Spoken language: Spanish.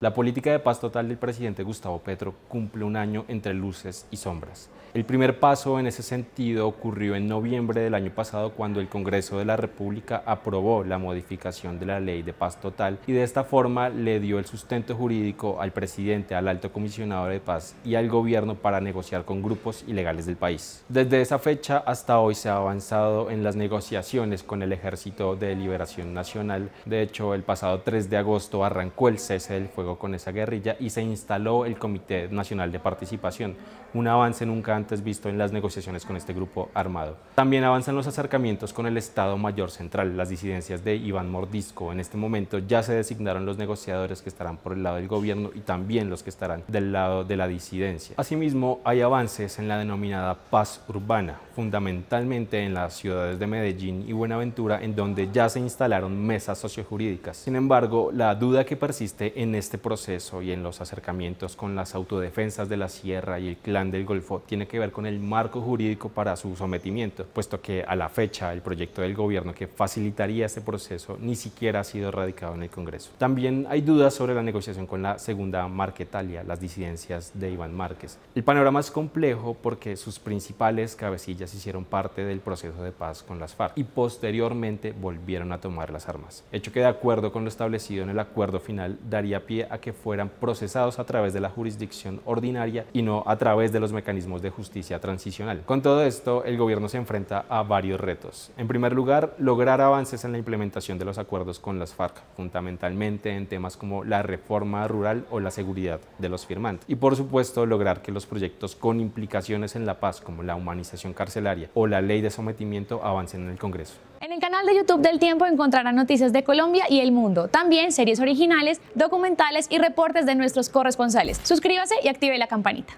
La política de paz total del presidente Gustavo Petro cumple un año entre luces y sombras. El primer paso en ese sentido ocurrió en noviembre del año pasado cuando el Congreso de la República aprobó la modificación de la ley de paz total y de esta forma le dio el sustento jurídico al presidente, al alto comisionado de paz y al gobierno para negociar con grupos ilegales del país. Desde esa fecha hasta hoy se ha avanzado en las negociaciones con el Ejército de Liberación Nacional. De hecho, el pasado 3 de agosto arrancó el cese del con esa guerrilla y se instaló el Comité Nacional de Participación, un avance nunca antes visto en las negociaciones con este grupo armado. También avanzan los acercamientos con el Estado Mayor Central, las disidencias de Iván Mordisco. En este momento ya se designaron los negociadores que estarán por el lado del gobierno y también los que estarán del lado de la disidencia. Asimismo, hay avances en la denominada paz urbana, fundamentalmente en las ciudades de Medellín y Buenaventura, en donde ya se instalaron mesas sociojurídicas. Sin embargo, la duda que persiste en este este proceso y en los acercamientos con las autodefensas de la Sierra y el clan del Golfo tiene que ver con el marco jurídico para su sometimiento, puesto que a la fecha el proyecto del gobierno que facilitaría este proceso ni siquiera ha sido radicado en el Congreso. También hay dudas sobre la negociación con la segunda Marquetalia, las disidencias de Iván Márquez. El panorama es complejo porque sus principales cabecillas hicieron parte del proceso de paz con las FARC y posteriormente volvieron a tomar las armas, hecho que de acuerdo con lo establecido en el acuerdo final daría pie a que fueran procesados a través de la jurisdicción ordinaria y no a través de los mecanismos de justicia transicional. Con todo esto, el gobierno se enfrenta a varios retos. En primer lugar, lograr avances en la implementación de los acuerdos con las FARC, fundamentalmente en temas como la reforma rural o la seguridad de los firmantes. Y por supuesto, lograr que los proyectos con implicaciones en la paz, como la humanización carcelaria o la ley de sometimiento, avancen en el Congreso. En el canal de YouTube del Tiempo encontrará noticias de Colombia y el mundo, también series originales, documentales y reportes de nuestros corresponsales. Suscríbase y active la campanita.